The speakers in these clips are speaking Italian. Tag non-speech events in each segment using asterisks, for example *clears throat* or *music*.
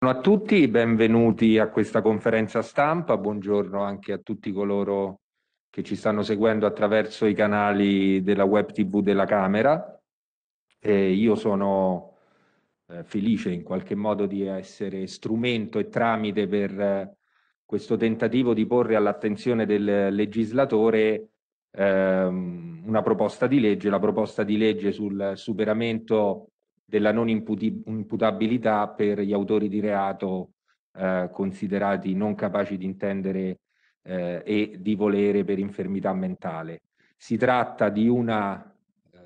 Buongiorno a tutti, benvenuti a questa conferenza stampa, buongiorno anche a tutti coloro che ci stanno seguendo attraverso i canali della web tv della Camera. Eh, io sono eh, felice in qualche modo di essere strumento e tramite per eh, questo tentativo di porre all'attenzione del legislatore ehm, una proposta di legge, la proposta di legge sul superamento della non imputabilità per gli autori di reato eh, considerati non capaci di intendere eh, e di volere per infermità mentale. Si tratta di una eh,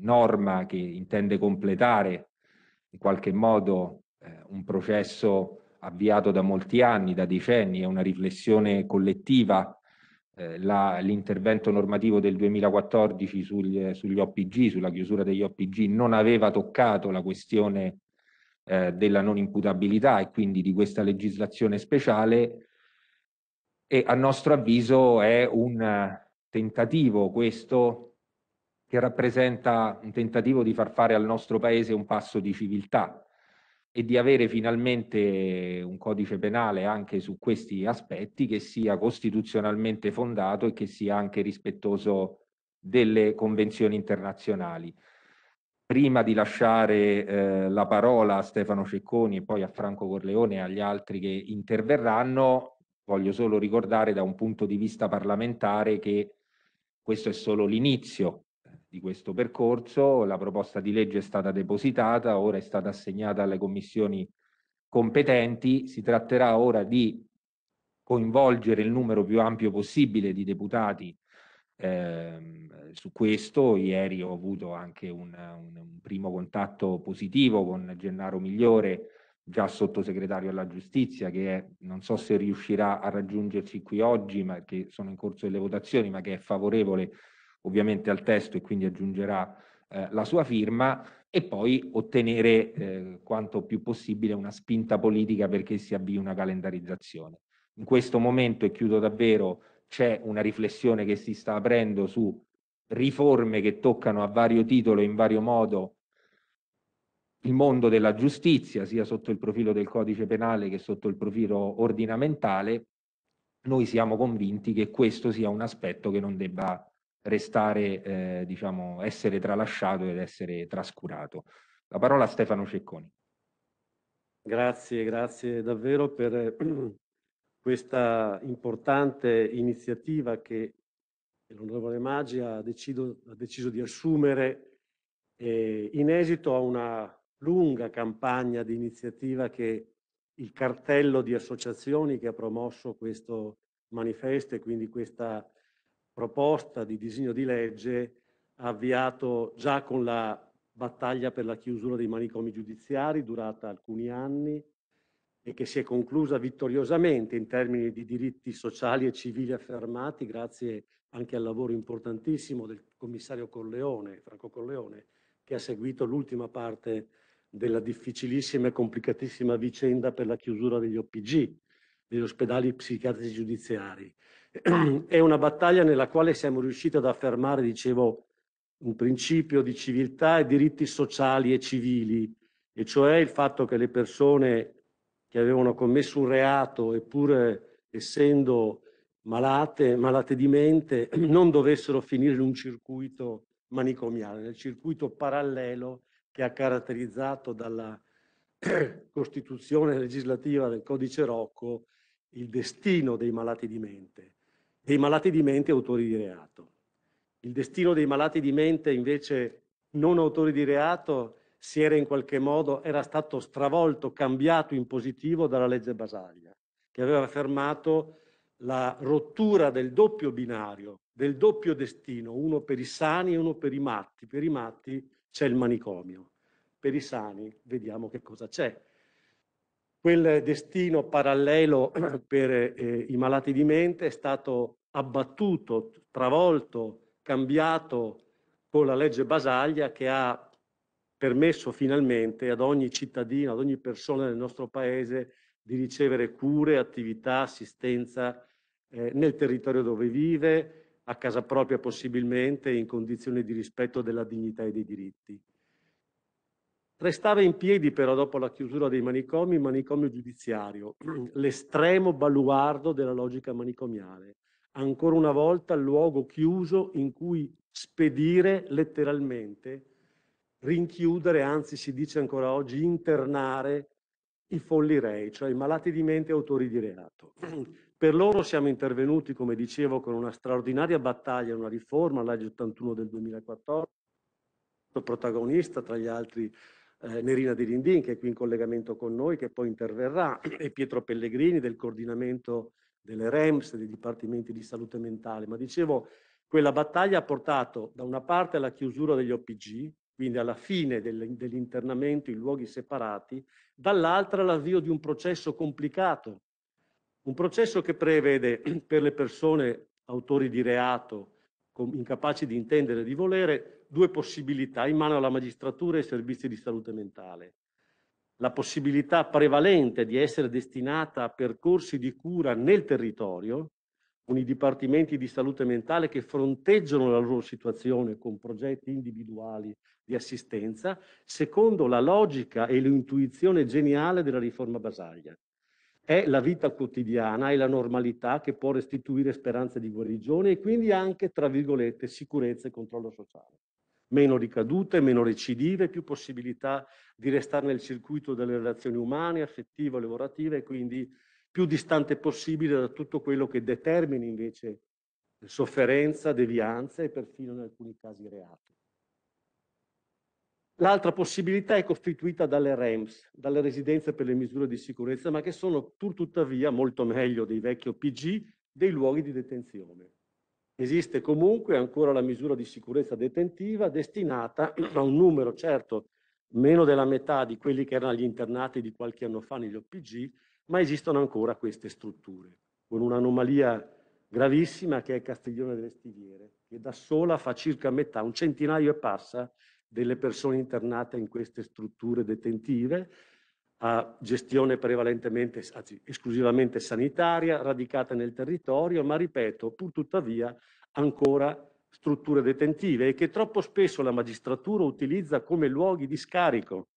norma che intende completare in qualche modo eh, un processo avviato da molti anni, da decenni, è una riflessione collettiva eh, l'intervento normativo del 2014 sugli, eh, sugli, OPG, sulla chiusura degli OPG, non aveva toccato la questione eh, della non imputabilità e quindi di questa legislazione speciale e a nostro avviso è un eh, tentativo questo che rappresenta un tentativo di far fare al nostro paese un passo di civiltà e di avere finalmente un codice penale anche su questi aspetti che sia costituzionalmente fondato e che sia anche rispettoso delle convenzioni internazionali. Prima di lasciare eh, la parola a Stefano Cecconi e poi a Franco Corleone e agli altri che interverranno, voglio solo ricordare da un punto di vista parlamentare che questo è solo l'inizio di questo percorso, la proposta di legge è stata depositata, ora è stata assegnata alle commissioni competenti, si tratterà ora di coinvolgere il numero più ampio possibile di deputati eh, su questo. Ieri ho avuto anche un, un, un, primo contatto positivo con Gennaro Migliore, già sottosegretario alla giustizia, che è, non so se riuscirà a raggiungerci qui oggi, ma che sono in corso delle votazioni, ma che è favorevole ovviamente al testo e quindi aggiungerà eh, la sua firma e poi ottenere eh, quanto più possibile una spinta politica perché si avvii una calendarizzazione. In questo momento, e chiudo davvero, c'è una riflessione che si sta aprendo su riforme che toccano a vario titolo e in vario modo il mondo della giustizia, sia sotto il profilo del codice penale che sotto il profilo ordinamentale, noi siamo convinti che questo sia un aspetto che non debba restare, eh, diciamo, essere tralasciato ed essere trascurato. La parola a Stefano Cecconi. Grazie, grazie davvero per *clears throat* questa importante iniziativa che l'onorevole Maggi ha deciso, ha deciso di assumere eh, in esito a una lunga campagna di iniziativa che il cartello di associazioni che ha promosso questo manifesto e quindi questa proposta di disegno di legge avviato già con la battaglia per la chiusura dei manicomi giudiziari durata alcuni anni e che si è conclusa vittoriosamente in termini di diritti sociali e civili affermati grazie anche al lavoro importantissimo del commissario Corleone, Franco Corleone, che ha seguito l'ultima parte della difficilissima e complicatissima vicenda per la chiusura degli OPG, degli ospedali psichiatrici giudiziari. *clears throat* è una battaglia nella quale siamo riusciti ad affermare, dicevo, un principio di civiltà e diritti sociali e civili, e cioè il fatto che le persone che avevano commesso un reato, eppure essendo malate, malate di mente, *clears throat* non dovessero finire in un circuito manicomiale, nel circuito parallelo che ha caratterizzato dalla *clears throat* Costituzione legislativa del codice Rocco il destino dei malati di mente dei malati di mente autori di reato. Il destino dei malati di mente invece non autori di reato si era in qualche modo, era stato stravolto, cambiato in positivo dalla legge Basaglia, che aveva fermato la rottura del doppio binario, del doppio destino, uno per i sani e uno per i matti. Per i matti c'è il manicomio, per i sani vediamo che cosa c'è. Quel destino parallelo *clears throat* per eh, i malati di mente è stato abbattuto, travolto, cambiato con la legge Basaglia che ha permesso finalmente ad ogni cittadino, ad ogni persona del nostro paese di ricevere cure, attività, assistenza eh, nel territorio dove vive, a casa propria possibilmente, in condizioni di rispetto della dignità e dei diritti. Restava in piedi però dopo la chiusura dei manicomi il manicomio giudiziario, *clears throat* l'estremo baluardo della logica manicomiale, ancora una volta il luogo chiuso in cui spedire letteralmente, rinchiudere, anzi si dice ancora oggi internare i folli rei, cioè i malati di mente autori di reato. *clears throat* Per loro siamo intervenuti, come dicevo, con una straordinaria battaglia, una riforma, la legge 81 del 2014, protagonista tra gli altri eh, Nerina Dirindin che è qui in collegamento con noi, che poi interverrà, e Pietro Pellegrini del coordinamento delle REMS, dei dipartimenti di salute mentale. Ma dicevo, quella battaglia ha portato da una parte alla chiusura degli OPG, quindi alla fine del, dell'internamento in luoghi separati, dall'altra all'avvio di un processo complicato, un processo che prevede *clears throat* per le persone autori di reato, incapaci di intendere e di volere, due possibilità in mano alla magistratura e ai servizi di salute mentale. La possibilità prevalente di essere destinata a percorsi di cura nel territorio, con i dipartimenti di salute mentale che fronteggiano la loro situazione con progetti individuali di assistenza, secondo la logica e l'intuizione geniale della riforma Basaglia è la vita quotidiana, è la normalità che può restituire speranza di guarigione e quindi anche, tra virgolette, sicurezza e controllo sociale. Meno ricadute, meno recidive, più possibilità di restare nel circuito delle relazioni umane, affettive, lavorative e quindi più distante possibile da tutto quello che determina invece sofferenza, devianza e perfino in alcuni casi reati. L'altra possibilità è costituita dalle REMS, dalle residenze per le misure di sicurezza, ma che sono pur tuttavia molto meglio dei vecchi OPG, dei luoghi di detenzione. Esiste comunque ancora la misura di sicurezza detentiva destinata *clears throat* a un numero certo meno della metà di quelli che erano gli internati di qualche anno fa negli OPG, ma esistono ancora queste strutture, con un'anomalia gravissima che è Castiglione delle Stiviere, che da sola fa circa metà, un centinaio e passa delle persone internate in queste strutture detentive, a gestione prevalentemente, anzi esclusivamente sanitaria, radicata nel territorio, ma ripeto, pur tuttavia ancora strutture detentive e che troppo spesso la magistratura utilizza come luoghi di scarico,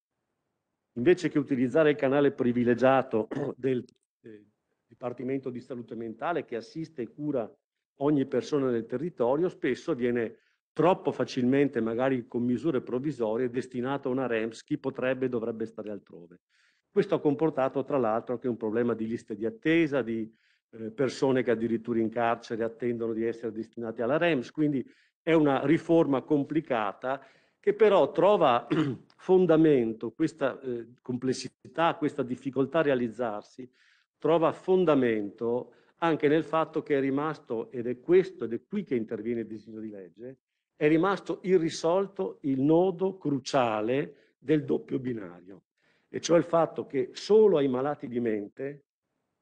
invece che utilizzare il canale privilegiato *clears throat* del eh, Dipartimento di Salute Mentale che assiste e cura ogni persona nel territorio, spesso viene troppo facilmente, magari con misure provvisorie, destinato a una REMS, chi potrebbe e dovrebbe stare altrove. Questo ha comportato tra l'altro anche un problema di liste di attesa, di eh, persone che addirittura in carcere attendono di essere destinate alla REMS, quindi è una riforma complicata che però trova *clears throat* fondamento, questa eh, complessità, questa difficoltà a realizzarsi, trova fondamento anche nel fatto che è rimasto, ed è questo ed è qui che interviene il disegno di legge, è rimasto irrisolto il nodo cruciale del doppio binario, e cioè il fatto che solo ai malati di mente,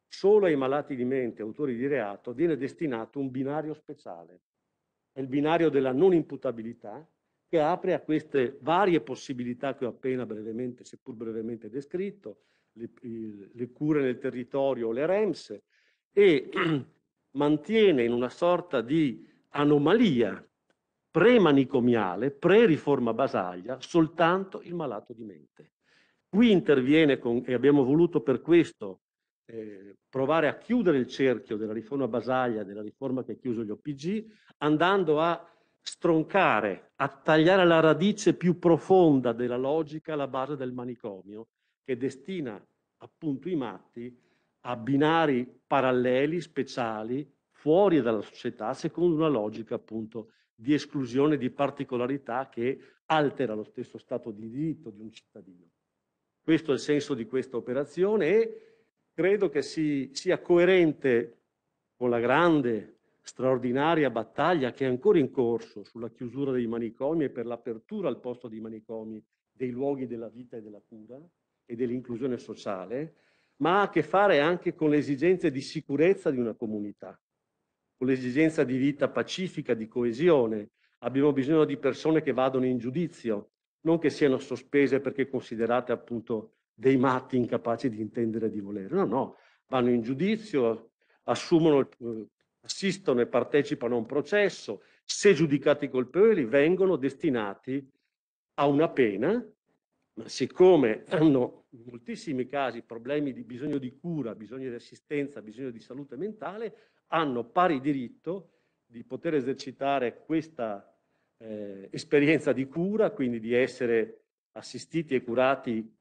solo ai malati di mente autori di reato, viene destinato un binario speciale. È il binario della non imputabilità che apre a queste varie possibilità che ho appena brevemente, seppur brevemente descritto, le, le cure nel territorio, le REMS, e *clears throat* mantiene in una sorta di anomalia pre-manicomiale, pre-riforma basaglia, soltanto il malato di mente. Qui interviene, con, e abbiamo voluto per questo eh, provare a chiudere il cerchio della riforma basaglia, della riforma che ha chiuso gli OPG, andando a stroncare, a tagliare la radice più profonda della logica alla base del manicomio, che destina appunto i matti a binari paralleli, speciali, fuori dalla società, secondo una logica appunto di esclusione di particolarità che altera lo stesso stato di diritto di un cittadino. Questo è il senso di questa operazione e credo che si, sia coerente con la grande, straordinaria battaglia che è ancora in corso sulla chiusura dei manicomi e per l'apertura al posto dei manicomi dei luoghi della vita e della cura e dell'inclusione sociale, ma ha a che fare anche con le esigenze di sicurezza di una comunità con l'esigenza di vita pacifica, di coesione. Abbiamo bisogno di persone che vadano in giudizio, non che siano sospese perché considerate appunto dei matti incapaci di intendere e di volere. No, no, vanno in giudizio, assumono, eh, assistono e partecipano a un processo, se giudicati colpevoli vengono destinati a una pena, ma siccome hanno in moltissimi casi problemi di bisogno di cura, bisogno di assistenza, bisogno di salute mentale, hanno pari diritto di poter esercitare questa eh, esperienza di cura, quindi di essere assistiti e curati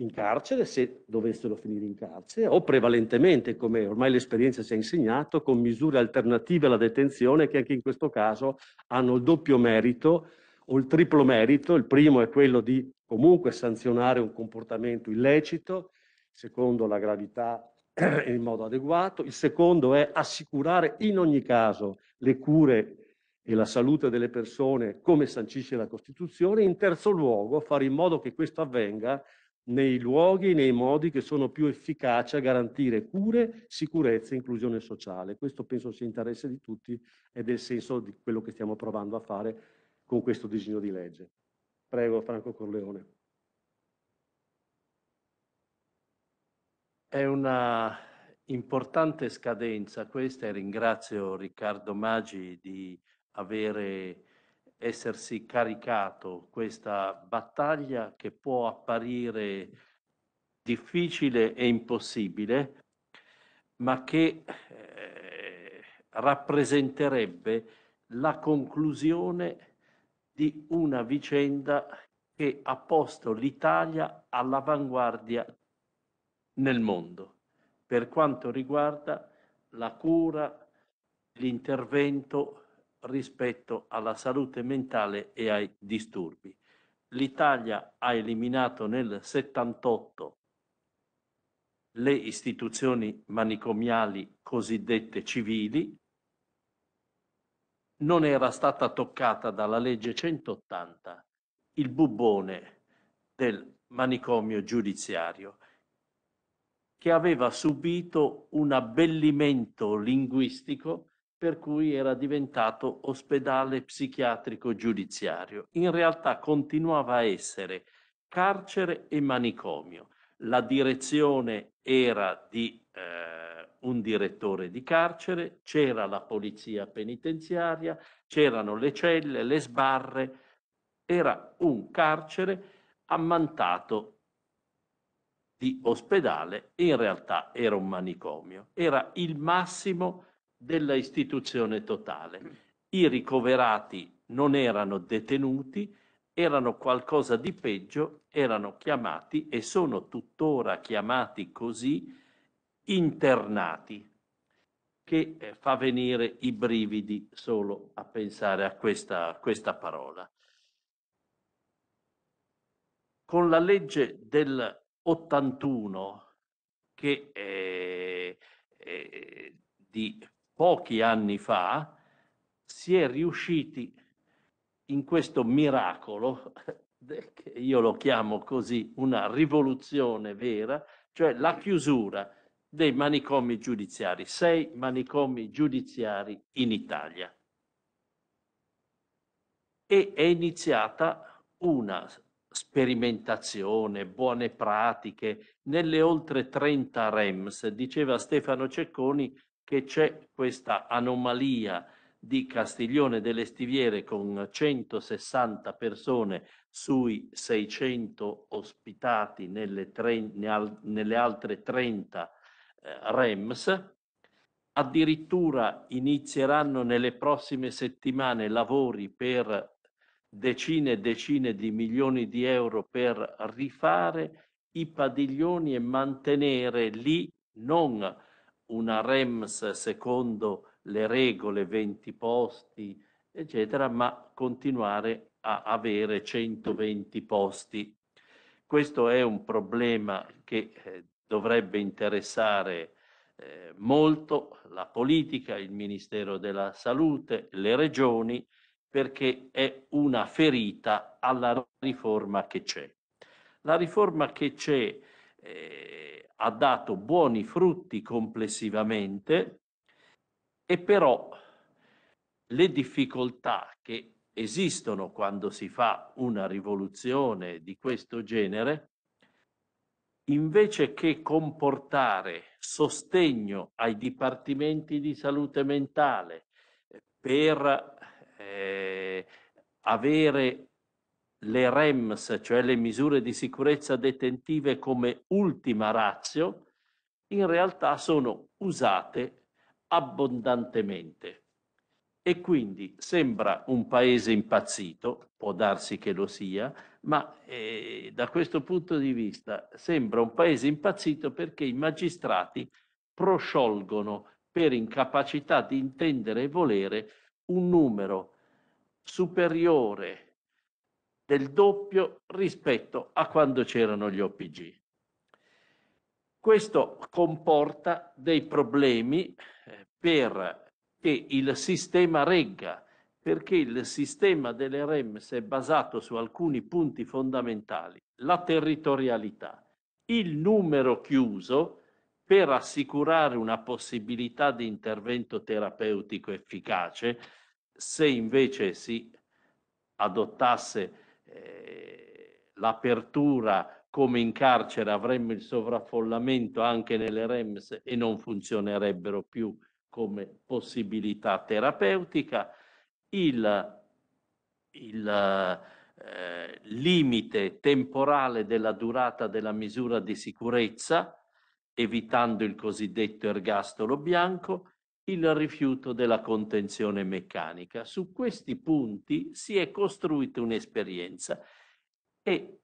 in carcere se dovessero finire in carcere o prevalentemente, come ormai l'esperienza ci ha insegnato, con misure alternative alla detenzione che anche in questo caso hanno il doppio merito o il triplo merito. Il primo è quello di comunque sanzionare un comportamento illecito, secondo la gravità *clears throat* in modo adeguato, il secondo è assicurare in ogni caso le cure e la salute delle persone come sancisce la Costituzione, in terzo luogo fare in modo che questo avvenga nei luoghi e nei modi che sono più efficaci a garantire cure, sicurezza e inclusione sociale. Questo penso sia interesse di tutti ed è il senso di quello che stiamo provando a fare con questo disegno di legge. Prego Franco Corleone. È una importante scadenza questa e ringrazio Riccardo Maggi di avere essersi caricato questa battaglia che può apparire difficile e impossibile, ma che eh, rappresenterebbe la conclusione di una vicenda che ha posto l'Italia all'avanguardia nel mondo per quanto riguarda la cura, l'intervento rispetto alla salute mentale e ai disturbi. L'Italia ha eliminato nel 78 le istituzioni manicomiali cosiddette civili, non era stata toccata dalla legge 180 il bubbone del manicomio giudiziario che aveva subito un abbellimento linguistico per cui era diventato ospedale psichiatrico giudiziario. In realtà continuava a essere carcere e manicomio. La direzione era di eh, un direttore di carcere, c'era la polizia penitenziaria, c'erano le celle, le sbarre, era un carcere ammantato di ospedale, in realtà era un manicomio, era il massimo della istituzione totale. I ricoverati non erano detenuti, erano qualcosa di peggio, erano chiamati e sono tuttora chiamati così internati, che eh, fa venire i brividi solo a pensare a questa, a questa parola. Con la legge del 81 che eh, eh, di pochi anni fa si è riusciti in questo miracolo, *laughs* che io lo chiamo così una rivoluzione vera, cioè la chiusura dei manicomi giudiziari, sei manicomi giudiziari in Italia. E è iniziata una sperimentazione, buone pratiche, nelle oltre 30 REMS. Diceva Stefano Cecconi che c'è questa anomalia di Castiglione delle Stiviere con 160 persone sui 600 ospitati nelle, tre, nelle altre 30 eh, REMS. Addirittura inizieranno nelle prossime settimane lavori per decine e decine di milioni di euro per rifare i padiglioni e mantenere lì non una REMS secondo le regole, 20 posti, eccetera, ma continuare a avere 120 posti. Questo è un problema che eh, dovrebbe interessare eh, molto la politica, il Ministero della Salute, le regioni perché è una ferita alla riforma che c'è. La riforma che c'è eh, ha dato buoni frutti complessivamente e però le difficoltà che esistono quando si fa una rivoluzione di questo genere, invece che comportare sostegno ai dipartimenti di salute mentale per eh, avere le REMS, cioè le misure di sicurezza detentive come ultima razio, in realtà sono usate abbondantemente. E quindi sembra un paese impazzito, può darsi che lo sia, ma eh, da questo punto di vista sembra un paese impazzito perché i magistrati prosciolgono per incapacità di intendere e volere un numero superiore del doppio rispetto a quando c'erano gli OPG. Questo comporta dei problemi eh, per che il sistema regga, perché il sistema delle REMS è basato su alcuni punti fondamentali, la territorialità, il numero chiuso per assicurare una possibilità di intervento terapeutico efficace, se invece si adottasse eh, l'apertura come in carcere avremmo il sovraffollamento anche nelle REMS e non funzionerebbero più come possibilità terapeutica. Il, il eh, limite temporale della durata della misura di sicurezza evitando il cosiddetto ergastolo bianco, il rifiuto della contenzione meccanica. Su questi punti si è costruita un'esperienza e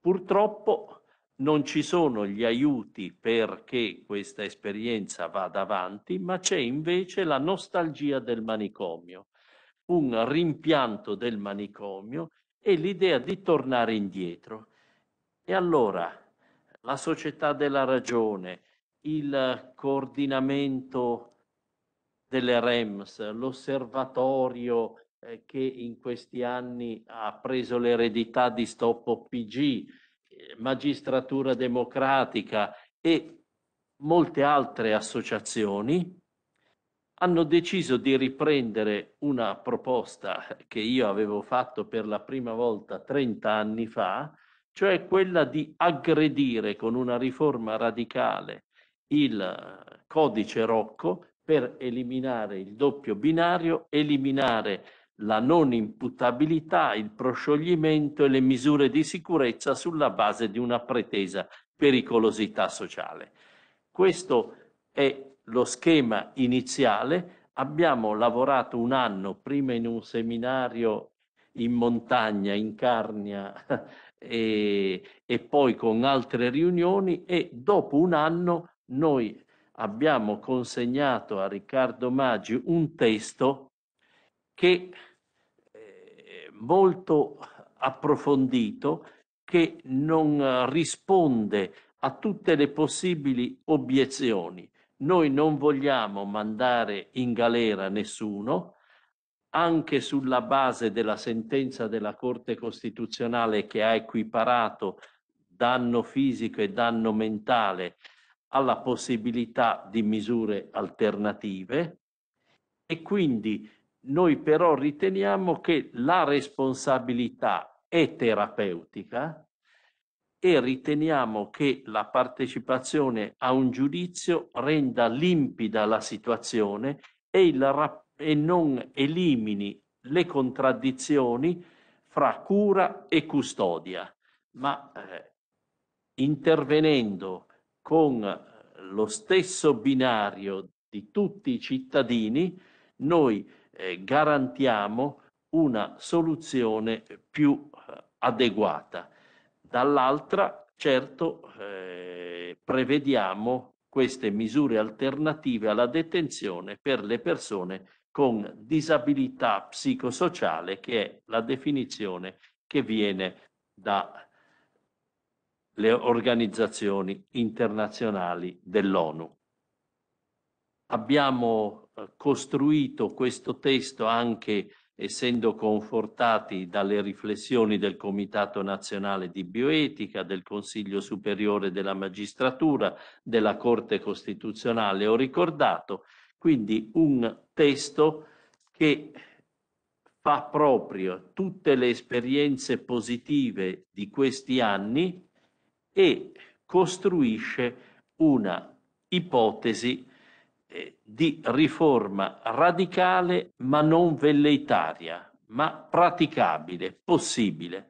purtroppo non ci sono gli aiuti perché questa esperienza vada avanti, ma c'è invece la nostalgia del manicomio, un rimpianto del manicomio e l'idea di tornare indietro. E allora la società della ragione, il coordinamento delle REMS, l'osservatorio eh, che in questi anni ha preso l'eredità di Stoppo PG, eh, Magistratura Democratica e molte altre associazioni hanno deciso di riprendere una proposta che io avevo fatto per la prima volta 30 anni fa cioè quella di aggredire con una riforma radicale il eh, codice Rocco per eliminare il doppio binario, eliminare la non imputabilità, il proscioglimento e le misure di sicurezza sulla base di una pretesa pericolosità sociale. Questo è lo schema iniziale. Abbiamo lavorato un anno prima in un seminario in montagna, in Carnia, e, e poi con altre riunioni e dopo un anno noi abbiamo consegnato a Riccardo Maggi un testo che è eh, molto approfondito, che non risponde a tutte le possibili obiezioni. Noi non vogliamo mandare in galera nessuno, anche sulla base della sentenza della Corte Costituzionale che ha equiparato danno fisico e danno mentale alla possibilità di misure alternative e quindi noi però riteniamo che la responsabilità è terapeutica e riteniamo che la partecipazione a un giudizio renda limpida la situazione e il rapporto e non elimini le contraddizioni fra cura e custodia, ma eh, intervenendo con eh, lo stesso binario di tutti i cittadini, noi eh, garantiamo una soluzione più eh, adeguata. Dall'altra, certo, eh, prevediamo queste misure alternative alla detenzione per le persone con disabilità psicosociale, che è la definizione che viene dalle organizzazioni internazionali dell'ONU. Abbiamo eh, costruito questo testo anche essendo confortati dalle riflessioni del Comitato Nazionale di Bioetica, del Consiglio Superiore della Magistratura, della Corte Costituzionale, ho ricordato quindi un testo che fa proprio tutte le esperienze positive di questi anni e costruisce una ipotesi eh, di riforma radicale ma non velleitaria, ma praticabile, possibile.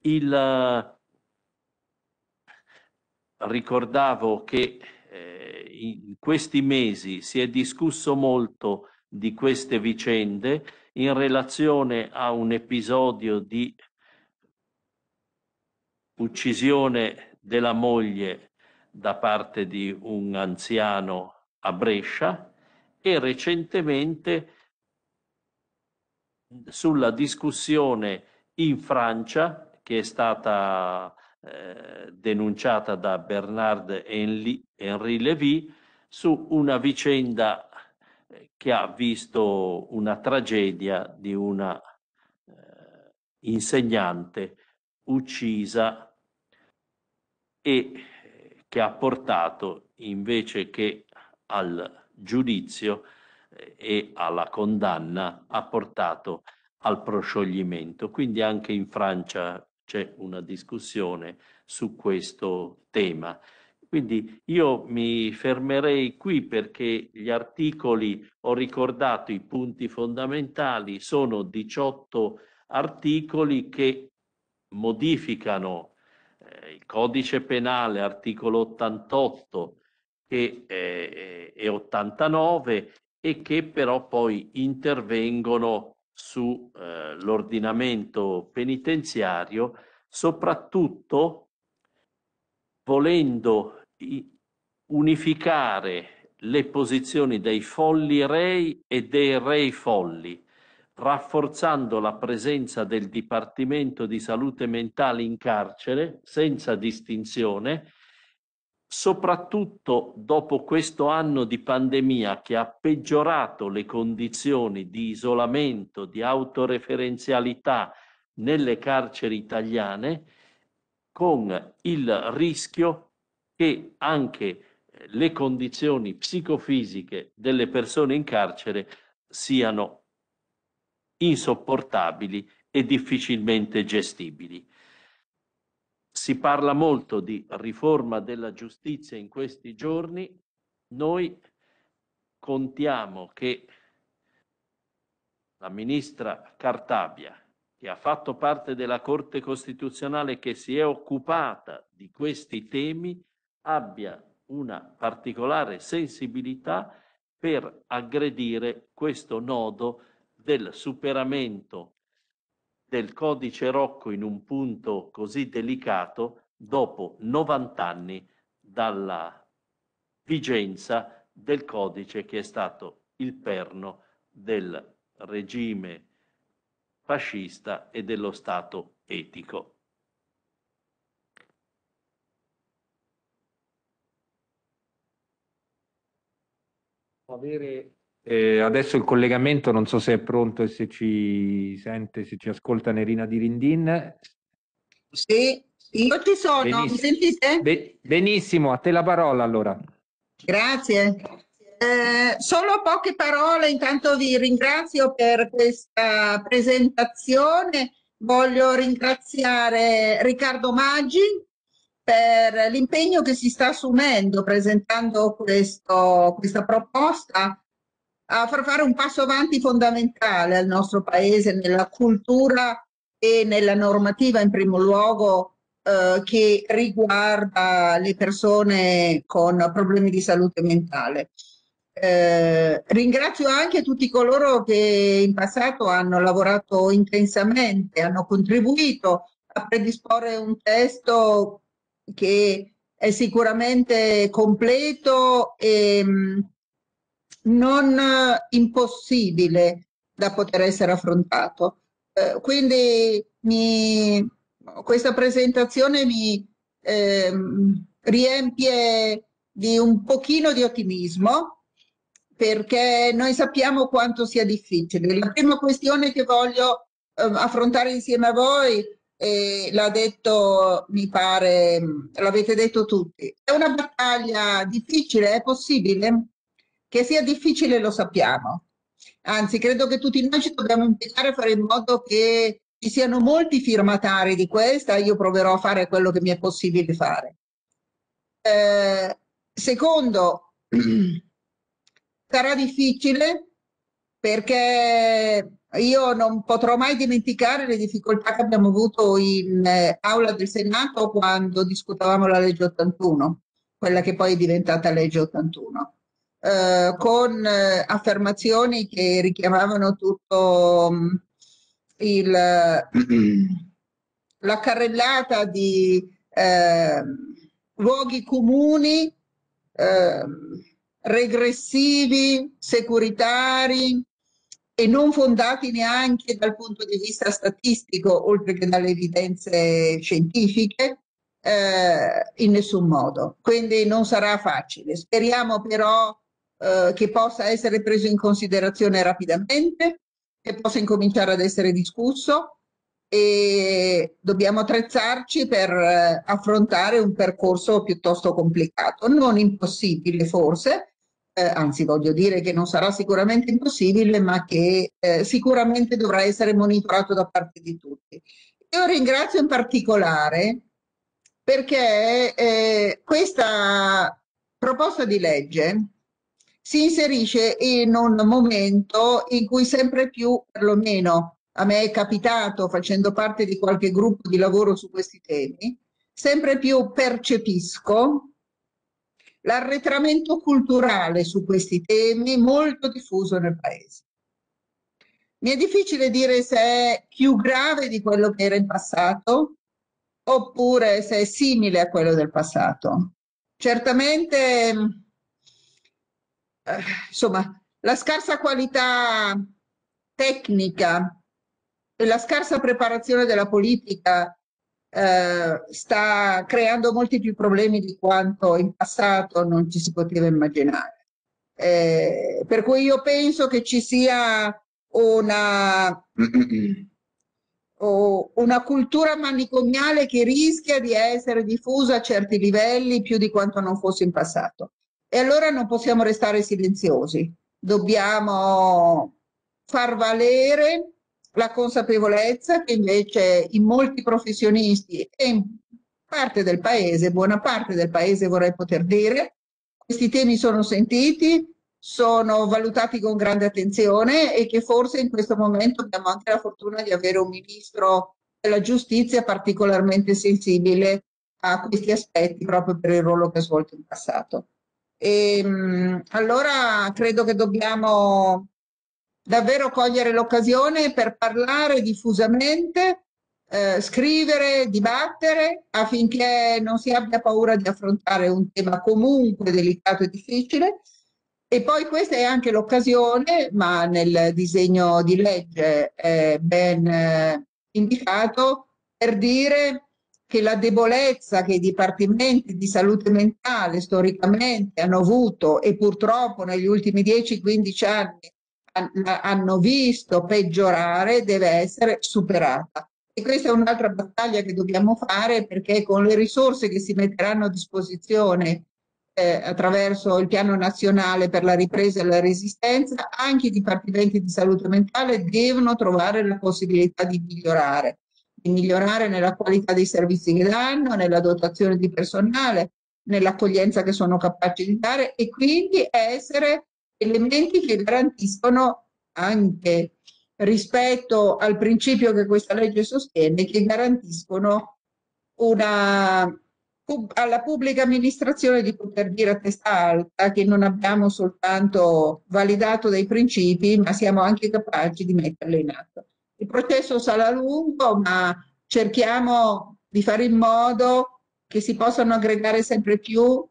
Il, eh, ricordavo che eh, in questi mesi si è discusso molto di queste vicende in relazione a un episodio di uccisione della moglie da parte di un anziano a Brescia e recentemente sulla discussione in Francia che è stata eh, denunciata da Bernard Henri Lévy su una vicenda eh, che ha visto una tragedia di una eh, insegnante uccisa e eh, che ha portato invece che al giudizio e alla condanna ha portato al proscioglimento. Quindi anche in Francia c'è una discussione su questo tema. Quindi io mi fermerei qui perché gli articoli, ho ricordato i punti fondamentali, sono 18 articoli che modificano eh, il codice penale, articolo 88 e, eh, eh, e 89, e che però poi intervengono sull'ordinamento eh, penitenziario, soprattutto volendo unificare le posizioni dei folli rei e dei rei folli, rafforzando la presenza del Dipartimento di Salute Mentale in carcere senza distinzione soprattutto dopo questo anno di pandemia che ha peggiorato le condizioni di isolamento, di autoreferenzialità nelle carceri italiane, con il rischio che anche eh, le condizioni psicofisiche delle persone in carcere siano insopportabili e difficilmente gestibili. Si parla molto di riforma della giustizia in questi giorni. Noi contiamo che la ministra Cartabia, che ha fatto parte della Corte Costituzionale che si è occupata di questi temi, abbia una particolare sensibilità per aggredire questo nodo del superamento del codice Rocco in un punto così delicato dopo 90 anni dalla vigenza del codice che è stato il perno del regime fascista e dello Stato etico. avere eh, adesso il collegamento, non so se è pronto e se ci sente, se ci ascolta Nerina Dirindin. Sì, io ci sono, Benissimo. mi sentite? benissimo, a te la parola allora. Grazie. Eh, solo poche parole, intanto vi ringrazio per questa presentazione. Voglio ringraziare Riccardo Maggi per l'impegno che si sta assumendo presentando questo, questa proposta a far fare un passo avanti fondamentale al nostro Paese nella cultura e nella normativa in primo luogo eh, che riguarda le persone con problemi di salute mentale. Eh, ringrazio anche tutti coloro che in passato hanno lavorato intensamente, hanno contribuito a predisporre un testo che è sicuramente completo e mh, mm, non eh, impossibile da poter essere affrontato. Eh, quindi mi, questa presentazione mi eh, riempie di un pochino di ottimismo perché noi sappiamo quanto sia difficile. La prima questione che voglio eh, affrontare insieme a voi, e eh, l'ha detto, mi pare, l'avete detto tutti, è una battaglia difficile, è possibile? Che sia difficile lo sappiamo, anzi credo che tutti noi ci dobbiamo impegnare a fare in modo che ci siano molti firmatari di questa, io proverò a fare quello che mi è possibile fare. Eh, secondo, *clears throat* sarà difficile perché io non potrò mai dimenticare le difficoltà che abbiamo avuto in eh, aula del Senato quando discutavamo la legge 81, quella che poi è diventata legge 81 eh, con eh, affermazioni che richiamavano tutto mh, mm, il, *clears throat* la carrellata di eh, luoghi comuni, eh, regressivi, securitari e non fondati neanche dal punto di vista statistico, oltre che dalle evidenze scientifiche, eh, in nessun modo. Quindi non sarà facile. Speriamo però eh, che possa essere preso in considerazione rapidamente, che possa incominciare ad essere discusso e dobbiamo attrezzarci per eh, affrontare un percorso piuttosto complicato, non impossibile forse, eh, anzi voglio dire che non sarà sicuramente impossibile, ma che eh, sicuramente dovrà essere monitorato da parte di tutti. Io ringrazio in particolare perché eh, questa proposta di legge si inserisce in un momento in cui sempre più, perlomeno a me è capitato facendo parte di qualche gruppo di lavoro su questi temi, sempre più percepisco l'arretramento culturale su questi temi molto diffuso nel paese. Mi è difficile dire se è più grave di quello che era in passato oppure se è simile a quello del passato. Certamente eh, insomma, la scarsa qualità tecnica e la scarsa preparazione della politica eh, sta creando molti più problemi di quanto in passato non ci si poteva immaginare. Eh, per cui io penso che ci sia una, *clears throat* una cultura manicomiale che rischia di essere diffusa a certi livelli più di quanto non fosse in passato. E allora non possiamo restare silenziosi, dobbiamo far valere la consapevolezza che invece in molti professionisti e in parte del paese, buona parte del paese vorrei poter dire, questi temi sono sentiti, sono valutati con grande attenzione e che forse in questo momento abbiamo anche la fortuna di avere un ministro della giustizia particolarmente sensibile a questi aspetti proprio per il ruolo che ha svolto in passato. E, ehm, allora credo che dobbiamo davvero cogliere l'occasione per parlare diffusamente, eh, scrivere, dibattere affinché non si abbia paura di affrontare un tema comunque delicato e difficile. E poi questa è anche l'occasione, ma nel disegno di legge è ben eh, indicato, per dire che la debolezza che i dipartimenti di salute mentale storicamente hanno avuto e purtroppo negli ultimi 10-15 anni hanno visto peggiorare deve essere superata. E questa è un'altra battaglia che dobbiamo fare perché con le risorse che si metteranno a disposizione eh, attraverso il piano nazionale per la ripresa e la resistenza, anche i dipartimenti di salute mentale devono trovare la possibilità di migliorare migliorare nella qualità dei servizi che danno, nella dotazione di personale, nell'accoglienza che sono capaci di dare e quindi essere elementi che garantiscono anche rispetto al principio che questa legge sostiene, che garantiscono una, alla pubblica amministrazione di poter dire a testa alta che non abbiamo soltanto validato dei principi, ma siamo anche capaci di metterli in atto. Il processo sarà lungo, ma cerchiamo di fare in modo che si possano aggregare sempre più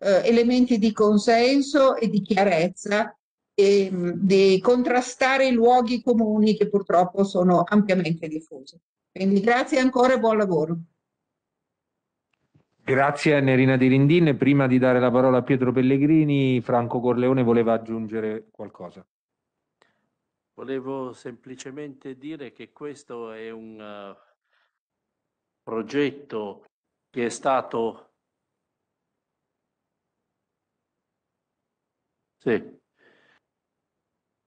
eh, elementi di consenso e di chiarezza e mh, mm, di contrastare i luoghi comuni che purtroppo sono ampiamente diffusi. Quindi grazie ancora e buon lavoro. Grazie Nerina Dirindin. Prima di dare la parola a Pietro Pellegrini, Franco Corleone voleva aggiungere qualcosa. Volevo semplicemente dire che questo è un eh, progetto che è stato Sì.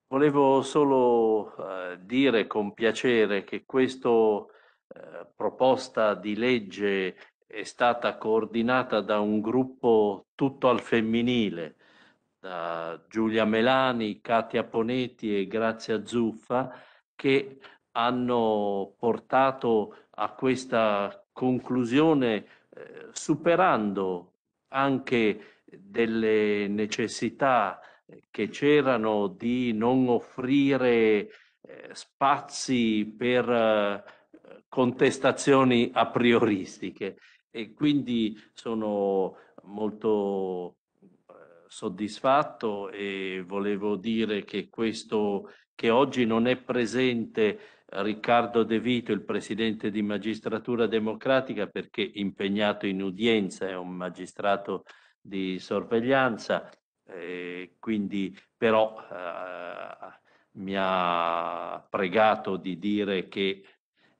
Volevo solo uh, dire con piacere che questa uh, eh, proposta di legge è stata coordinata da un gruppo tutto al femminile da Giulia Melani, Katia Poneti e Grazia Zuffa che hanno portato a questa conclusione eh, superando anche delle necessità eh, che c'erano di non offrire eh, spazi per eh, contestazioni a *laughs* prioristiche e quindi sono molto soddisfatto e volevo dire che questo che oggi non è presente Riccardo De Vito, il presidente di Magistratura Democratica, perché impegnato in udienza, è un magistrato di sorveglianza, eh, quindi però eh, mi ha pregato di dire che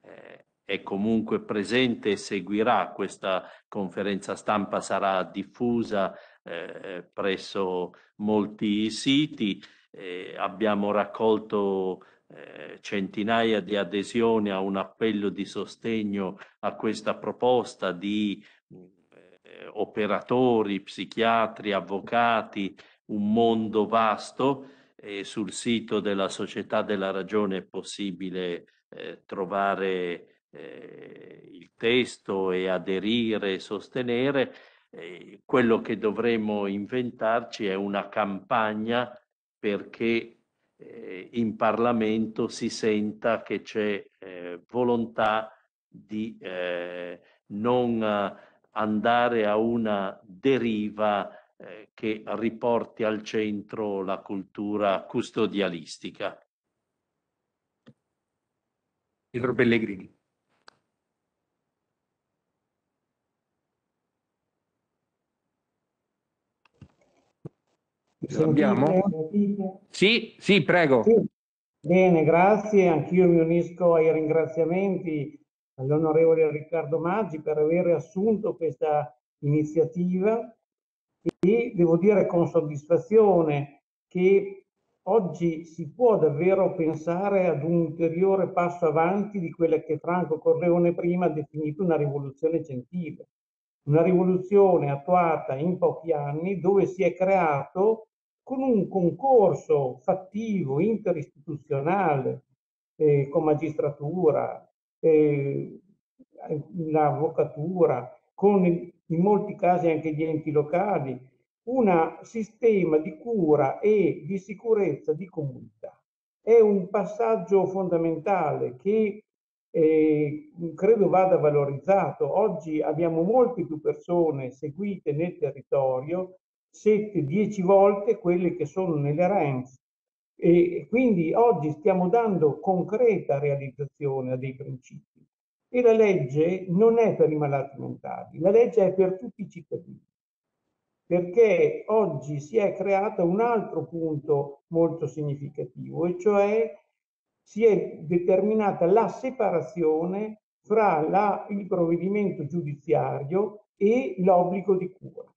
eh, è comunque presente e seguirà questa conferenza stampa, sarà diffusa eh, presso molti siti, eh, abbiamo raccolto eh, centinaia di adesioni a un appello di sostegno a questa proposta di mm, eh, operatori, psichiatri, avvocati, un mondo vasto e sul sito della Società della Ragione è possibile eh, trovare eh, il testo e aderire e sostenere quello che dovremmo inventarci è una campagna perché eh, in Parlamento si senta che c'è eh, volontà di eh, non andare a una deriva eh, che riporti al centro la cultura custodialistica. Pietro Pellegrini. Abbiamo... Sì, sì, prego. Sì. Bene, grazie. Anch'io mi unisco ai ringraziamenti all'onorevole Riccardo Maggi per aver assunto questa iniziativa e devo dire con soddisfazione che oggi si può davvero pensare ad un ulteriore passo avanti di quella che Franco Corleone prima ha definito una rivoluzione gentile, una rivoluzione attuata in pochi anni dove si è creato con un concorso fattivo, interistituzionale, eh, con magistratura, eh, l'avvocatura, con in molti casi anche gli enti locali, un sistema di cura e di sicurezza di comunità. È un passaggio fondamentale che eh, credo vada valorizzato. Oggi abbiamo molte più persone seguite nel territorio 7-10 volte quelle che sono nelle RENS. E quindi oggi stiamo dando concreta realizzazione a dei principi. E la legge non è per i malati mentali, la legge è per tutti i cittadini perché oggi si è creato un altro punto molto significativo, e cioè si è determinata la separazione fra la, il provvedimento giudiziario e l'obbligo di cura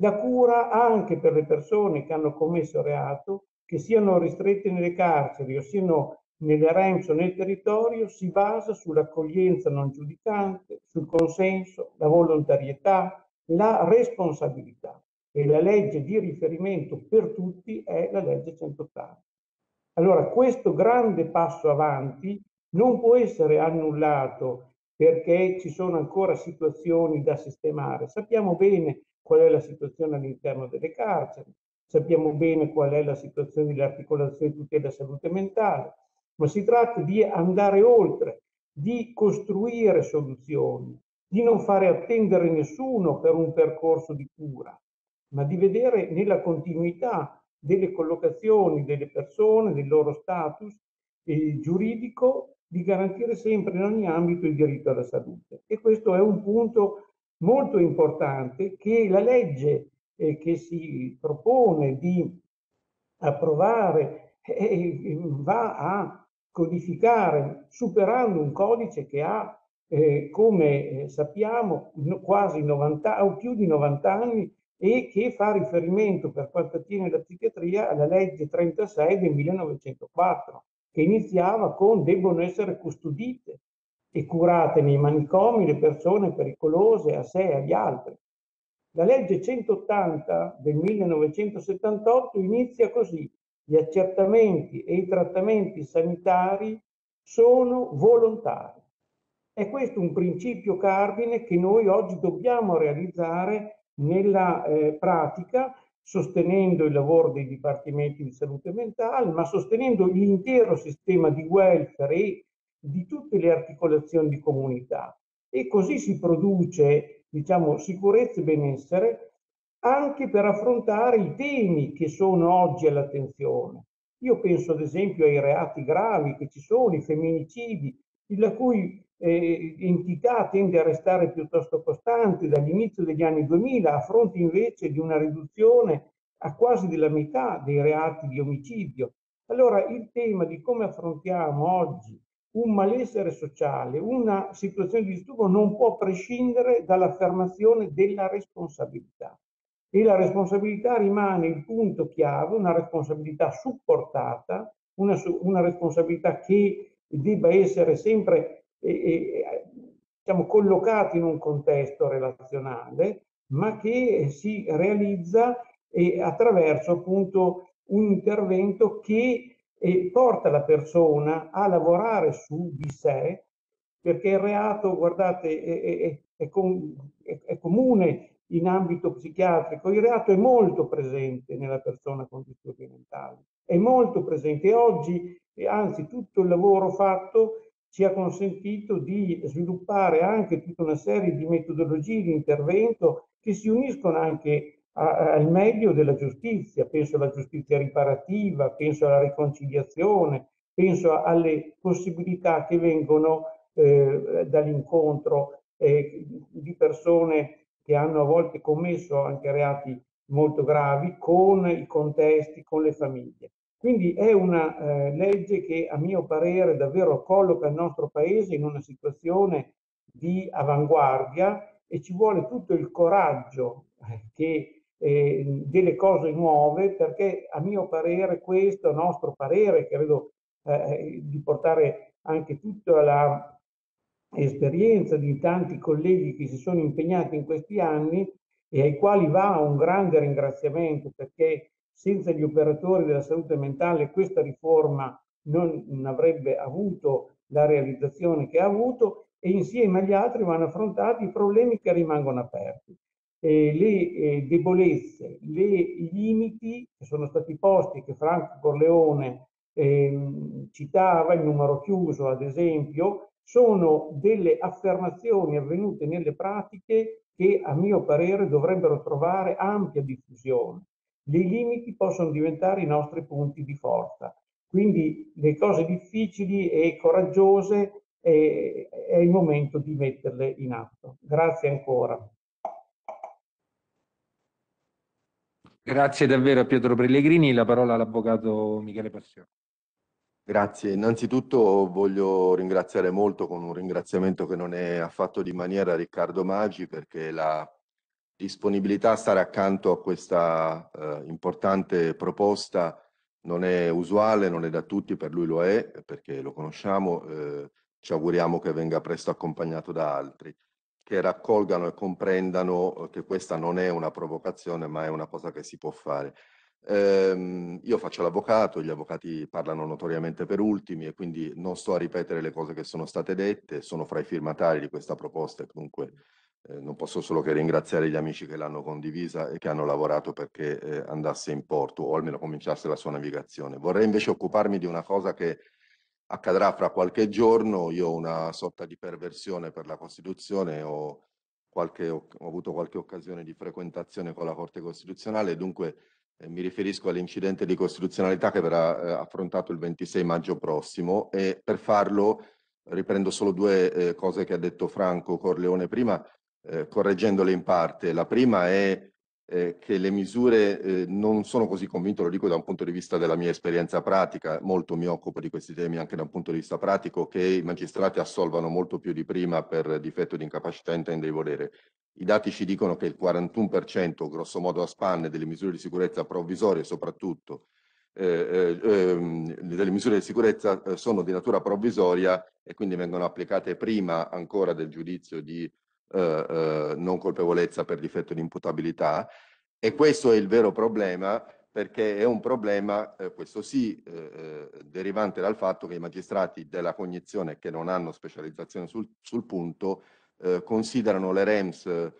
da cura anche per le persone che hanno commesso reato, che siano ristrette nelle carceri o siano nelle REMS o nel territorio, si basa sull'accoglienza non giudicante, sul consenso, la volontarietà, la responsabilità. E la legge di riferimento per tutti è la legge 180. Allora, questo grande passo avanti non può essere annullato perché ci sono ancora situazioni da sistemare. Sappiamo bene che qual è la situazione all'interno delle carceri, sappiamo bene qual è la situazione dell'articolazione di tutela salute mentale, ma si tratta di andare oltre, di costruire soluzioni, di non fare attendere nessuno per un percorso di cura, ma di vedere nella continuità delle collocazioni delle persone, del loro status eh, giuridico, di garantire sempre in ogni ambito il diritto alla salute. E questo è un punto molto importante che la legge eh, che si propone di approvare eh, eh va a codificare superando un codice che ha, eh, come eh, sappiamo, quasi 90 o più di 90 anni e che fa riferimento per quanto attiene la psichiatria alla legge 36 del 1904 che iniziava con debbono essere custodite e curate nei manicomi le persone pericolose a sé e agli altri. La legge 180 del 1978 inizia così. Gli accertamenti e i trattamenti sanitari sono volontari. È questo un principio cardine che noi oggi dobbiamo realizzare nella eh, pratica sostenendo il lavoro dei dipartimenti di salute mentale, ma sostenendo l'intero sistema di welfare e di tutte le articolazioni di comunità e così si produce diciamo, sicurezza e benessere anche per affrontare i temi che sono oggi all'attenzione. Io penso ad esempio ai reati gravi che ci sono, i femminicidi, la cui eh, entità tende a restare piuttosto costante dall'inizio degli anni 2000 a fronte invece di una riduzione a quasi della metà dei reati di omicidio. Allora il tema di come affrontiamo oggi un malessere sociale, una situazione di disturbo non può prescindere dall'affermazione della responsabilità. E la responsabilità rimane il punto chiave, una responsabilità supportata, una, una responsabilità che debba essere sempre eh, eh, diciamo, collocata in un contesto relazionale, ma che si realizza eh, attraverso appunto un intervento che e porta la persona a lavorare su di sé perché il reato, guardate, è, è, è, com è, comune in ambito psichiatrico, il reato è molto presente nella persona con disturbi mentali, è molto presente e oggi, anzi tutto il lavoro fatto ci ha consentito di sviluppare anche tutta una serie di metodologie di intervento che si uniscono anche al meglio della giustizia, penso alla giustizia riparativa, penso alla riconciliazione, penso alle possibilità che vengono eh, dall'incontro eh, di persone che hanno a volte commesso anche reati molto gravi con i contesti, con le famiglie. Quindi è una eh, legge che a mio parere davvero colloca il nostro Paese in una situazione di avanguardia e ci vuole tutto il coraggio eh, che eh, delle cose nuove perché a mio parere questo, nostro parere, credo eh, eh, di portare anche tutta l'esperienza di tanti colleghi che si sono impegnati in questi anni e ai quali va un grande ringraziamento perché senza gli operatori della salute mentale questa riforma non avrebbe avuto la realizzazione che ha avuto e insieme agli altri vanno affrontati i problemi che rimangono aperti eh, le eh, debolezze, le, i limiti che sono stati posti, che Franco Corleone eh, citava, il numero chiuso ad esempio, sono delle affermazioni avvenute nelle pratiche che a mio parere dovrebbero trovare ampia diffusione. I limiti possono diventare i nostri punti di forza. Quindi le cose difficili e coraggiose eh, è il momento di metterle in atto. Grazie ancora. Grazie davvero a Pietro Pellegrini, la parola all'avvocato Michele Passione. Grazie, innanzitutto voglio ringraziare molto con un ringraziamento che non è affatto di maniera Riccardo Maggi perché la disponibilità a stare accanto a questa eh, importante proposta non è usuale, non è da tutti, per lui lo è perché lo conosciamo, eh, ci auguriamo che venga presto accompagnato da altri che raccolgano e comprendano eh, che questa non è una provocazione, ma è una cosa che si può fare. Ehm, io faccio l'avvocato, gli avvocati parlano notoriamente per ultimi e quindi non sto a ripetere le cose che sono state dette, sono fra i firmatari di questa proposta e comunque eh, non posso solo che ringraziare gli amici che l'hanno condivisa e che hanno lavorato perché eh, andasse in porto o almeno cominciasse la sua navigazione. Vorrei invece occuparmi di una cosa che accadrà fra qualche giorno, io ho una sorta di perversione per la Costituzione, ho, qualche, ho avuto qualche occasione di frequentazione con la Corte Costituzionale, dunque eh, mi riferisco all'incidente di costituzionalità che verrà eh, affrontato il 26 maggio prossimo e per farlo riprendo solo due eh, cose che ha detto Franco Corleone prima, eh, correggendole in parte. La prima è eh, che le misure eh, non sono così convinto, lo dico da un punto di vista della mia esperienza pratica, molto mi occupo di questi temi anche da un punto di vista pratico, che i magistrati assolvano molto più di prima per difetto di incapacità intende di volere. I dati ci dicono che il 41% grosso modo a spanne delle misure di sicurezza provvisorie soprattutto eh, eh, ehm, delle misure di sicurezza eh, sono di natura provvisoria e quindi vengono applicate prima ancora del giudizio di eh, eh, non colpevolezza per difetto di imputabilità e questo è il vero problema perché è un problema, eh, questo sì, eh, eh derivante dal fatto che i magistrati della cognizione che non hanno specializzazione sul, sul punto eh, considerano le REMS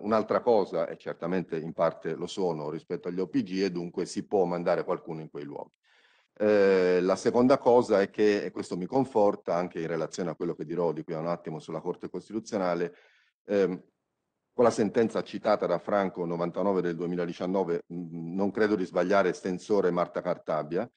un'altra cosa e certamente in parte lo sono rispetto agli OPG e dunque si può mandare qualcuno in quei luoghi. Eh, la seconda cosa è che, e questo mi conforta anche in relazione a quello che dirò di qui a un attimo sulla Corte Costituzionale, eh, con la sentenza citata da Franco 99 del 2019, mh, non credo di sbagliare, estensore Marta Cartabia,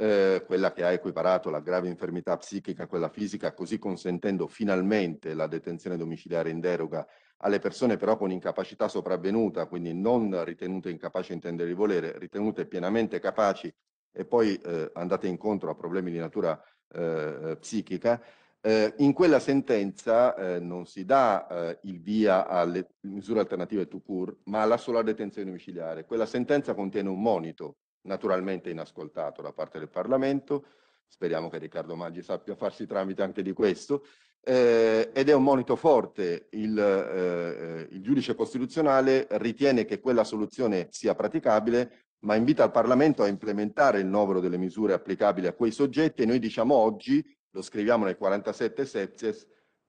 eh, quella che ha equiparato la grave infermità psichica a quella fisica, così consentendo finalmente la detenzione domiciliare in deroga alle persone però con incapacità sopravvenuta, quindi non ritenute incapaci a intendere di volere, ritenute pienamente capaci e poi eh, andate incontro a problemi di natura eh, psichica, eh, in quella sentenza eh, non si dà eh, il via alle misure alternative to cure, ma alla sola detenzione domiciliare. Quella sentenza contiene un monito, naturalmente inascoltato da parte del Parlamento, speriamo che Riccardo Maggi sappia farsi tramite anche di questo, eh, ed è un monito forte. Il, eh, il, giudice costituzionale ritiene che quella soluzione sia praticabile, ma invita il Parlamento a implementare il novero delle misure applicabili a quei soggetti e noi diciamo oggi lo scriviamo nel 47 septies,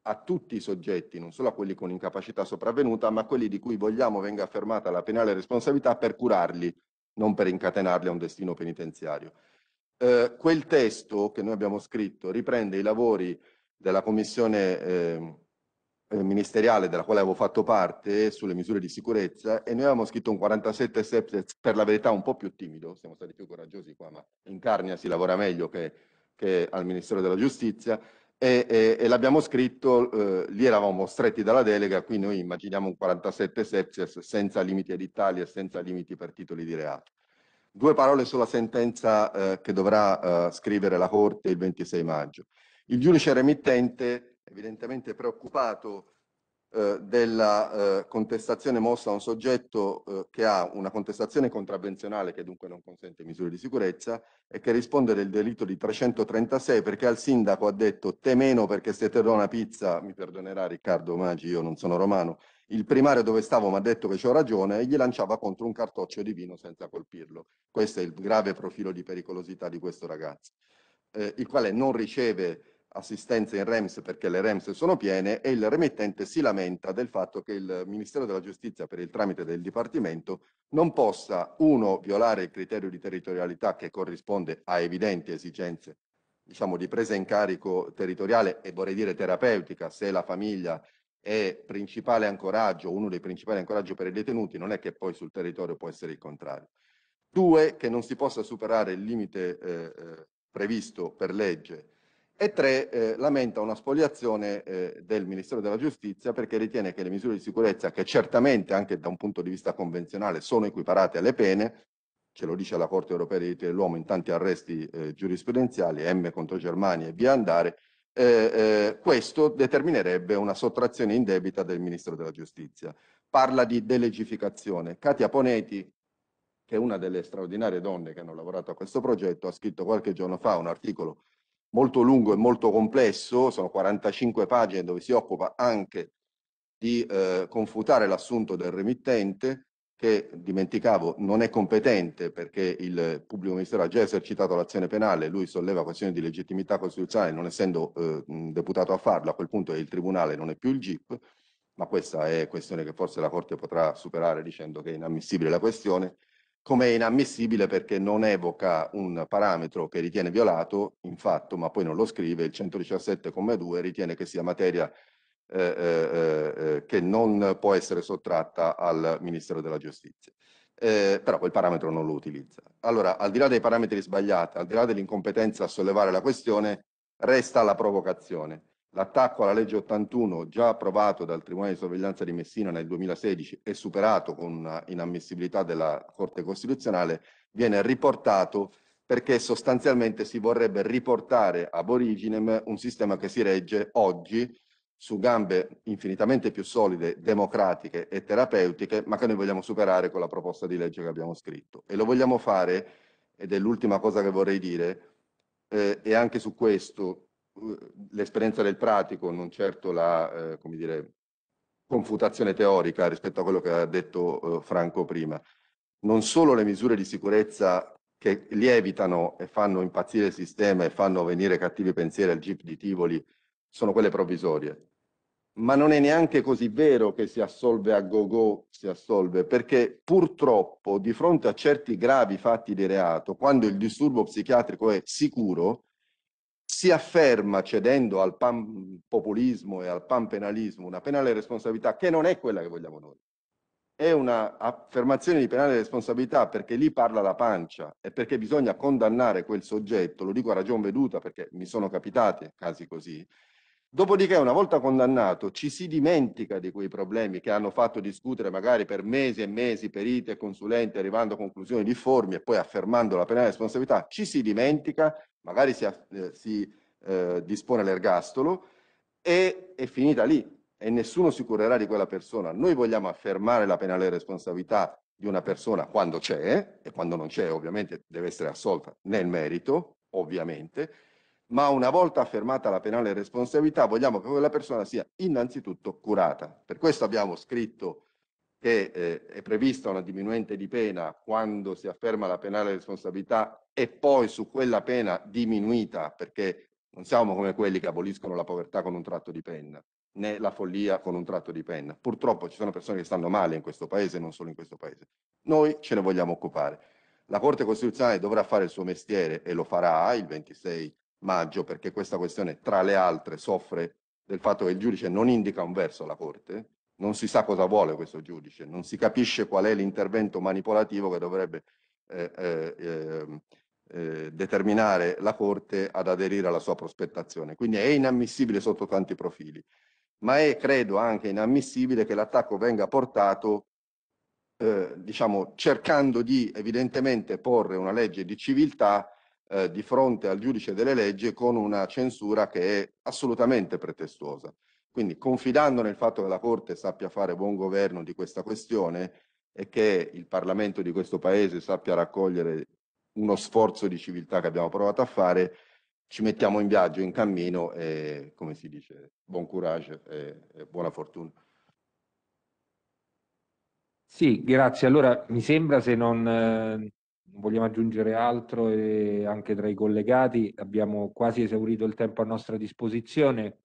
a tutti i soggetti, non solo a quelli con incapacità sopravvenuta, ma a quelli di cui vogliamo venga affermata la penale responsabilità per curarli, non per incatenarli a un destino penitenziario. Eh, quel testo che noi abbiamo scritto riprende i lavori della commissione ehm, eh, ministeriale della quale avevo fatto parte sulle misure di sicurezza e noi avevamo scritto un 47 septet per la verità un po' più timido, siamo stati più coraggiosi qua, ma in carnia si lavora meglio che che è al Ministero della Giustizia, e, e, e l'abbiamo scritto, eh, lì eravamo stretti dalla delega, qui noi immaginiamo un 47 septies senza limiti editali e senza limiti per titoli di reato. Due parole sulla sentenza eh, che dovrà eh, scrivere la Corte il 26 maggio. Il giudice remittente, evidentemente preoccupato eh, della eh, contestazione mossa a un soggetto eh, che ha una contestazione contravvenzionale che dunque non consente misure di sicurezza e che risponde del delitto di 336 perché al sindaco ha detto te meno perché se te do una pizza, mi perdonerà Riccardo Maggi, io non sono romano, il primario dove stavo mi ha detto che c'ho ragione e gli lanciava contro un cartoccio di vino senza colpirlo. Questo è il grave profilo di pericolosità di questo ragazzo, eh, il quale non riceve assistenza in REMS perché le REMS sono piene e il remittente si lamenta del fatto che il Ministero della Giustizia per il tramite del Dipartimento non possa, uno, violare il criterio di territorialità che corrisponde a evidenti esigenze diciamo, di presa in carico territoriale e vorrei dire terapeutica, se la famiglia è principale ancoraggio, uno dei principali ancoraggi per i detenuti, non è che poi sul territorio può essere il contrario. Due, che non si possa superare il limite eh, eh previsto per legge e tre, eh, lamenta una spoliazione eh, del Ministero della Giustizia perché ritiene che le misure di sicurezza, che certamente anche da un punto di vista convenzionale sono equiparate alle pene, ce lo dice la Corte europea dei diritti dell'uomo in tanti arresti eh, giurisprudenziali, M contro Germania e via andare, eh, eh, questo determinerebbe una sottrazione indebita del Ministero della Giustizia. Parla di delegificazione. Katia Poneti, che è una delle straordinarie donne che hanno lavorato a questo progetto, ha scritto qualche giorno fa un articolo molto lungo e molto complesso, sono 45 pagine dove si occupa anche di eh, confutare l'assunto del remittente che, dimenticavo, non è competente perché il pubblico ministero ha già esercitato l'azione penale, lui solleva questioni di legittimità costituzionale non essendo eh, deputato a farlo, a quel punto è il Tribunale, non è più il GIP, ma questa è questione che forse la Corte potrà superare dicendo che è inammissibile la questione, come è inammissibile perché non evoca un parametro che ritiene violato, in fatto, ma poi non lo scrive, il 117,2 ritiene che sia materia eh eh, eh, eh, che non può essere sottratta al Ministero della Giustizia. Eh, però quel parametro non lo utilizza. Allora, al di là dei parametri sbagliati, al di là dell'incompetenza a sollevare la questione, resta la provocazione. L'attacco alla legge 81, già approvato dal Tribunale di sorveglianza di Messina nel 2016 e superato con inammissibilità della Corte Costituzionale, viene riportato perché sostanzialmente si vorrebbe riportare ab originem un sistema che si regge oggi su gambe infinitamente più solide, democratiche e terapeutiche, ma che noi vogliamo superare con la proposta di legge che abbiamo scritto. E lo vogliamo fare, ed è l'ultima cosa che vorrei dire, eh, e anche su questo Uhm, l'esperienza del pratico, non certo la eh, dire, confutazione teorica rispetto a quello che ha detto eh, Franco prima. Non solo le misure di sicurezza che lievitano e fanno impazzire il sistema e fanno venire cattivi pensieri al GIP di Tivoli sono quelle provvisorie, ma non è neanche così vero che si assolve a go-go, si assolve, perché purtroppo di fronte a certi gravi fatti di reato, quando il disturbo psichiatrico è sicuro, si afferma cedendo al panpopulismo e al panpenalismo una penale responsabilità che non è quella che vogliamo noi. È un'affermazione di penale responsabilità perché lì parla la pancia e perché bisogna condannare quel soggetto, lo dico a ragion veduta perché mi sono capitati casi così, Dopodiché, una volta condannato, ci si dimentica di quei problemi che hanno fatto discutere magari per mesi e mesi perite e consulenti, arrivando a conclusioni difformi e poi affermando la penale responsabilità, ci si dimentica, magari si, eh, si eh, dispone l'ergastolo e è finita lì e nessuno si curerà di quella persona. Noi vogliamo affermare la penale responsabilità di una persona quando c'è e quando non c'è ovviamente deve essere assolta nel merito, ovviamente, ma una volta affermata la penale responsabilità vogliamo che quella persona sia innanzitutto curata. Per questo abbiamo scritto che eh, è prevista una diminuente di pena quando si afferma la penale responsabilità e poi su quella pena diminuita, perché non siamo come quelli che aboliscono la povertà con un tratto di penna, né la follia con un tratto di penna. Purtroppo ci sono persone che stanno male in questo paese, non solo in questo paese. Noi ce ne vogliamo occupare. La Corte Costituzionale dovrà fare il suo mestiere e lo farà il 26 maggio, perché questa questione, tra le altre, soffre del fatto che il giudice non indica un verso alla Corte, non si sa cosa vuole questo giudice, non si capisce qual è l'intervento manipolativo che dovrebbe eh, eh, ehm, eh, determinare la Corte ad aderire alla sua prospettazione. Quindi è inammissibile sotto tanti profili, ma è, credo, anche inammissibile che l'attacco venga portato eh, diciamo, cercando di evidentemente porre una legge di civiltà eh, di fronte al giudice delle leggi con una censura che è assolutamente pretestuosa. Quindi confidando nel fatto che la Corte sappia fare buon governo di questa questione e che il Parlamento di questo Paese sappia raccogliere uno sforzo di civiltà che abbiamo provato a fare, ci mettiamo in viaggio, in cammino e, come si dice, buon courage e, e buona fortuna. Sì, grazie. Allora mi sembra se non, eh, vogliamo aggiungere altro e anche tra i collegati abbiamo quasi esaurito il tempo a nostra disposizione.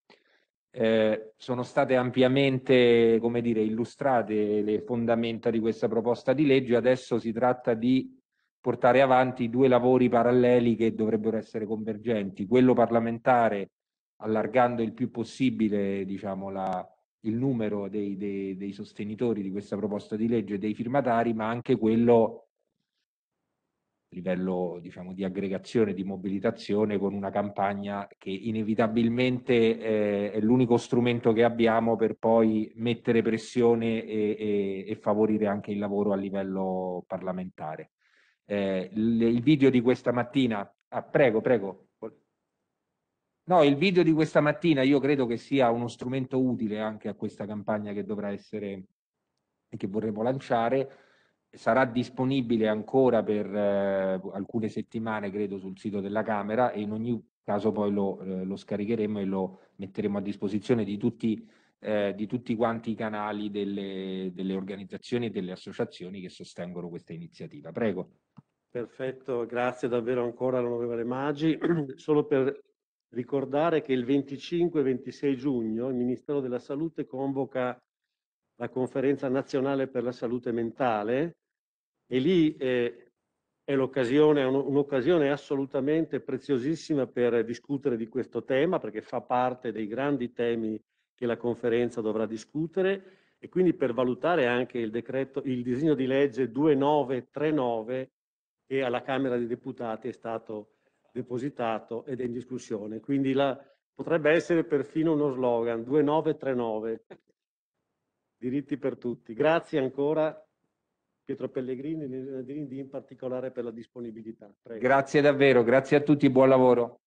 Eh, sono state ampiamente come dire, illustrate le fondamenta di questa proposta di legge, adesso si tratta di portare avanti due lavori paralleli che dovrebbero essere convergenti, quello parlamentare allargando il più possibile diciamo, la, il numero dei, dei, dei sostenitori di questa proposta di legge, e dei firmatari, ma anche quello livello diciamo, di aggregazione, di mobilitazione, con una campagna che inevitabilmente eh, è l'unico strumento che abbiamo per poi mettere pressione e, e, e favorire anche il lavoro a livello parlamentare. Eh, il, il, video di questa mattina, ah, prego, prego. No, il video di questa mattina io credo che sia uno strumento utile anche a questa campagna che dovrà essere e che vorremmo lanciare sarà disponibile ancora per eh, alcune settimane, credo, sul sito della Camera e in ogni caso poi lo, eh, lo scaricheremo e lo metteremo a disposizione di tutti, eh, di tutti quanti i canali delle, delle organizzazioni e delle associazioni che sostengono questa iniziativa. Prego. Perfetto, grazie davvero ancora all'onorevole Maggi. *clears throat* Solo per ricordare che il 25 26 giugno il Ministero della Salute convoca la conferenza nazionale per la salute mentale e lì eh, è l'occasione, un'occasione assolutamente preziosissima per discutere di questo tema, perché fa parte dei grandi temi che la conferenza dovrà discutere e quindi per valutare anche il, decreto, il disegno di legge 2939 che alla Camera dei Deputati è stato depositato ed è in discussione. Quindi la, potrebbe essere perfino uno slogan 2939. *laughs* Diritti per tutti. Grazie ancora Pietro Pellegrini e Nadini in particolare per la disponibilità. Prego. Grazie davvero, grazie a tutti, buon lavoro.